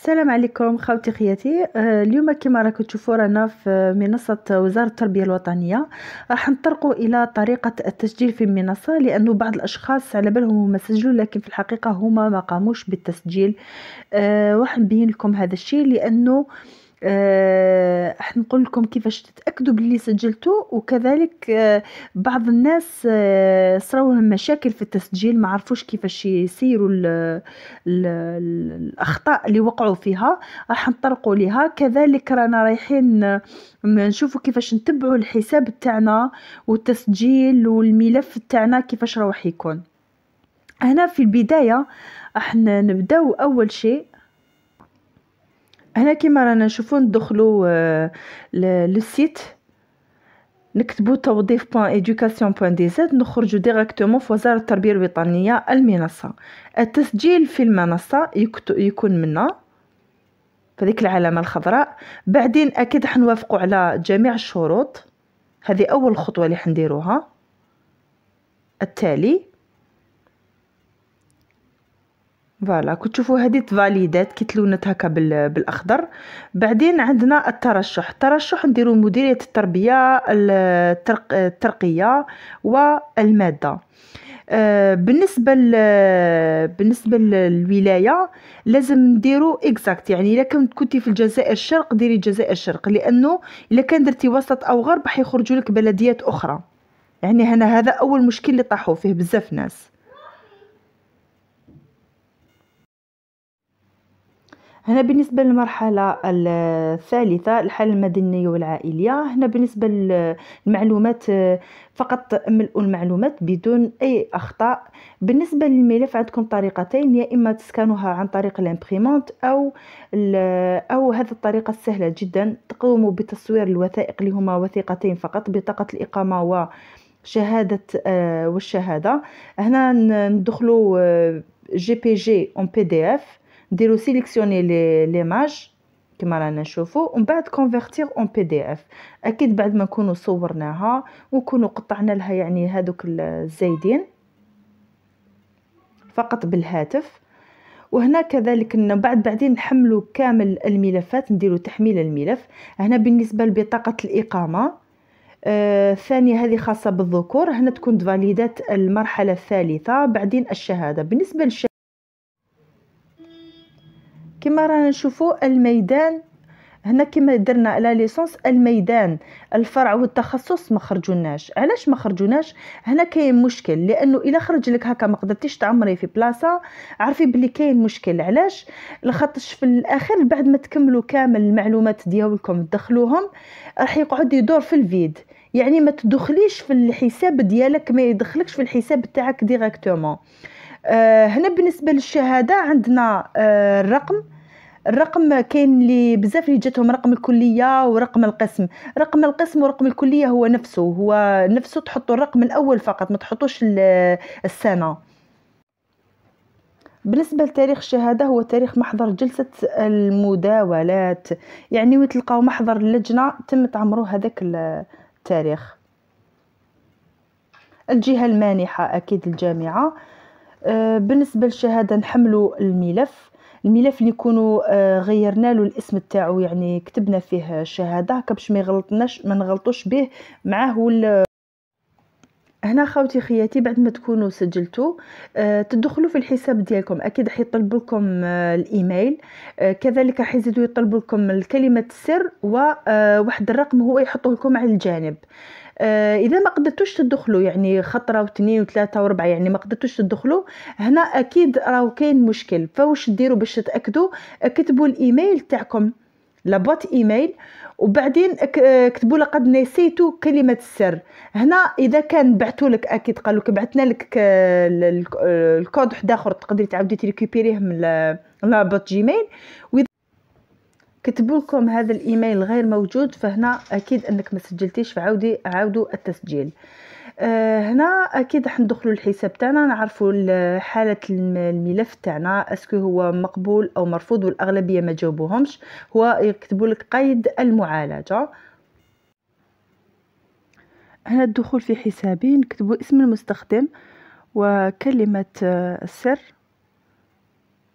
السلام عليكم خاوتي خياتي آه، اليوم كما راكم تشوفوا رانا في منصه وزاره التربيه الوطنيه راح نطرقوا الى طريقه التسجيل في المنصه لانه بعض الاشخاص على بالهم هما سجلوا لكن في الحقيقه هما ما قاموش بالتسجيل آه، راح نبين لكم هذا الشيء لانه آه، راح نقول لكم كيفاش تتاكدوا باللي سجلتوا وكذلك آه، بعض الناس آه صراولهم مشاكل في التسجيل ما عرفوش كيفاش يسيروا الـ الـ الاخطاء اللي وقعوا فيها راح نطرقوا لها كذلك رانا رايحين آه، نشوفوا كيفاش نتبعوا الحساب تاعنا والتسجيل والملف تاعنا كيفاش راح يكون هنا في البدايه راح نبداو اول شيء هنا كيما رانا نشوفو ندخلو آه، للسيت نكتبو توظيف بوان ايدوكاسيون بوان دي زاد نخرجو ديراكتومون في وزارة التربية الوطنية المنصة التسجيل في المنصة يكون منا فديك العلامة الخضراء بعدين أكيد حنوافقو على جميع الشروط هذه أول خطوة اللي حنديروها التالي فوالا تشوفوا هذه تفاليدات كيتلونت هكا بالاخضر بعدين عندنا الترشح الترشح نديرو مديريه التربيه الترق... الترقيه والماده آه، بالنسبه ل... بالنسبه للولايه لازم نديرو اكزاكت يعني الا كنت كنتي في الجزائر الشرق ديري الجزائر الشرق لانه الا كان درتي وسط او غرب حيخرجوا لك بلديات اخرى يعني هنا هذا اول مشكل اللي طاحوا فيه بزاف ناس هنا بالنسبه للمرحله الثالثه الحاله المدنيه والعائليه هنا بالنسبه للمعلومات فقط ملء المعلومات بدون اي اخطاء بالنسبه للملف عندكم طريقتين يا اما تسكنوها عن طريق الامبريمونت او او هذه الطريقه السهله جدا تقوموا بتصوير الوثائق اللي هما وثيقتين فقط بطاقه الاقامه و شهاده آه، والشهاده هنا ندخلوا آه، جي بي جي اون بي دي اف نديرو سيليكسيوني لي ليماج كما رانا نشوفو ومن بعد كونفيرتير اون بي دي اف اكيد بعد ما نكونو صورناها ونكونو قطعنا لها يعني هذوك الزايدين فقط بالهاتف وهنا كذلك بعد بعدين نحملوا كامل الملفات نديروا تحميل الملف هنا بالنسبه لبطاقه الاقامه الثانية ثانية هذه خاصة بالذكور هنا تكون فاليدات المرحلة الثالثة بعدين الشهادة بالنسبة للشهادة كما رانا نشوفو الميدان هنا كما درنا على ليسونس الميدان الفرع والتخصص ما خرجوناش علاش ما خرجوناش هنا كاين مشكل لانه الا خرج لك هكا ما قدرتيش تعمري في بلاصه عرفي بلي كاين مشكل علاش لخاطرش في الاخر بعد ما تكملوا كامل المعلومات ديالكم تدخلوهم راح يقعد يدور في الفيد يعني ما تدخليش في الحساب ديالك ما يدخلكش في الحساب تاعك ديريكتومون آه هنا بالنسبه للشهاده عندنا آه الرقم الرقم كاين اللي بزاف اللي جاتهم رقم الكليه ورقم القسم رقم القسم ورقم الكليه هو نفسه هو نفسه تحطوا الرقم الاول فقط ما تحطوش السنه بالنسبة لتاريخ الشهادة هو تاريخ محضر جلسة المداولات يعني وتلقاو محضر اللجنة تم تعمرو هذاك التاريخ الجهة المانحة أكيد الجامعة أه، بالنسبة للشهادة نحملوا الملف الملف اللي يكونوا آه، غيرنا له الاسم تاعو يعني كتبنا فيه الشهاده هكا باش ما يغلطناش ما نغلطوش به معاه ولا هنا خاوتي خياتي بعد ما تكونوا سجلتوا آه تدخلوا في الحساب ديالكم اكيد حيطلب لكم آه الايميل آه كذلك يزيدوا يطلبوا لكم كلمه السر وواحد آه، الرقم هو يحطه لكم على الجانب آه آه، اذا ما قدرتوش تدخلوا يعني خطره واثنين وثلاثه واربعه يعني ما قدرتوش تدخلوا هنا اكيد راهو كاين مشكل فواش ديروا باش تتاكدوا كتبوا الايميل تاعكم لابوت ايميل وبعدين آه، كتبوا لقد نسيت كلمه السر هنا اذا كان بعثوا لك اكيد قالوا لك بعثنا لك آه، الكود واحد اخر تقدري تعاودي تريكوبيريه من لابوت جيميل كتبوا لكم هذا الايميل غير موجود فهنا اكيد انك ما سجلتيش فعاودي عاودوا التسجيل آه، هنا اكيد راح ندخلوا الحساب تاعنا نعرفوا حاله الملف تاعنا اسكو هو مقبول او مرفوض والاغلبيه ما جاوبوهمش هو يكتبوا لك قيد المعالجه هنا الدخول في حسابي نكتبوا اسم المستخدم وكلمه آه، السر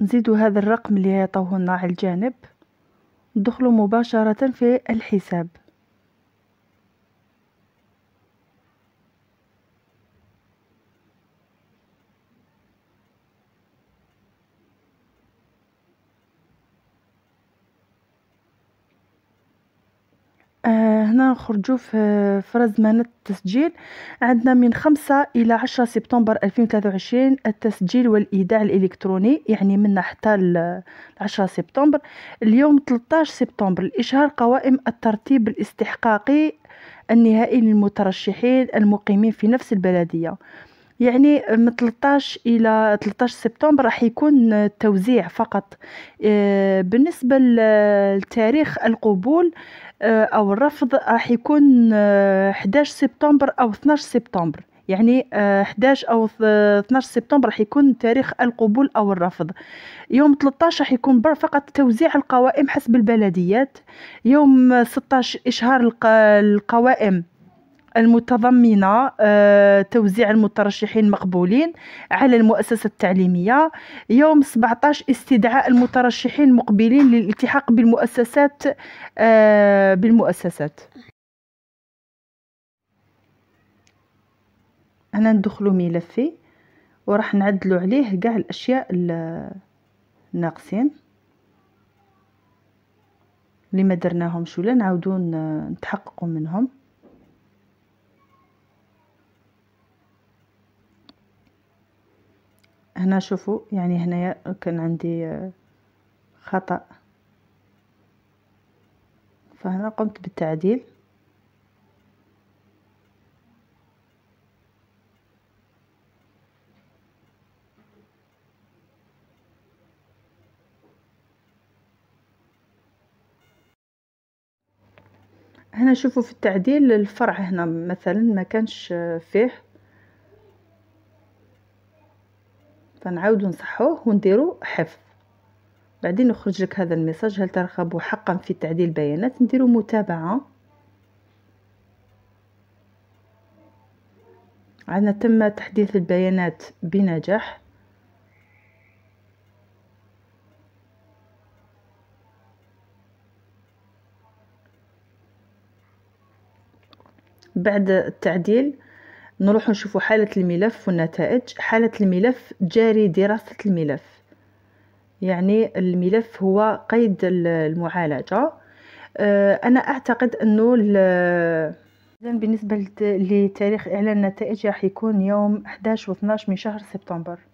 نزيدوا هذا الرقم اللي عطاوه لنا على الجانب دخلوا مباشرة في الحساب آه، هنا نخرجوا في فرز مانة التسجيل عندنا من 5 الى 10 سبتمبر 2023 التسجيل والايداع الالكتروني يعني من حتى 10 سبتمبر اليوم 13 سبتمبر الاشهار قوائم الترتيب الاستحقاقي النهائي للمترشحين المقيمين في نفس البلديه يعني من 13 الى 13 سبتمبر راح يكون التوزيع فقط آه، بالنسبه لتاريخ القبول آه، او الرفض راح يكون 11 آه، سبتمبر او 12 سبتمبر يعني 11 او 12 سبتمبر راح يكون تاريخ القبول او الرفض يوم 13 راح يكون فقط توزيع القوائم حسب البلديات يوم 16 اشهار القوائم المتضمنة آه، توزيع المترشحين المقبولين على المؤسسة التعليمية يوم 17 استدعاء المترشحين المقبلين للالتحاق بالمؤسسات آه، بالمؤسسات أنا ندخلو ملفي وراح نعدلو عليه كاع الأشياء الناقصين اللي ما درناهمش ولا نعاودو نتحققوا منهم هنا شوفوا يعني هنايا كان عندي آه، خطأ فهنا قمت بالتعديل هنا شوفوا في التعديل الفرع هنا مثلا ما كانش آه، فيه فنعاودو نصحوه ونديرو حفظ بعدين يخرج لك هذا الميساج هل ترغب حقا في تعديل بيانات نديرو متابعه عندنا تم تحديث البيانات بنجاح بعد التعديل نروح نشوف حالة الملف والنتائج حالة الملف جاري دراسة الملف يعني الملف هو قيد المعالجة آه، أنا أعتقد أنه بالنسبة لتاريخ إعلان النتائج راح يكون يوم 11 و 12 من شهر سبتمبر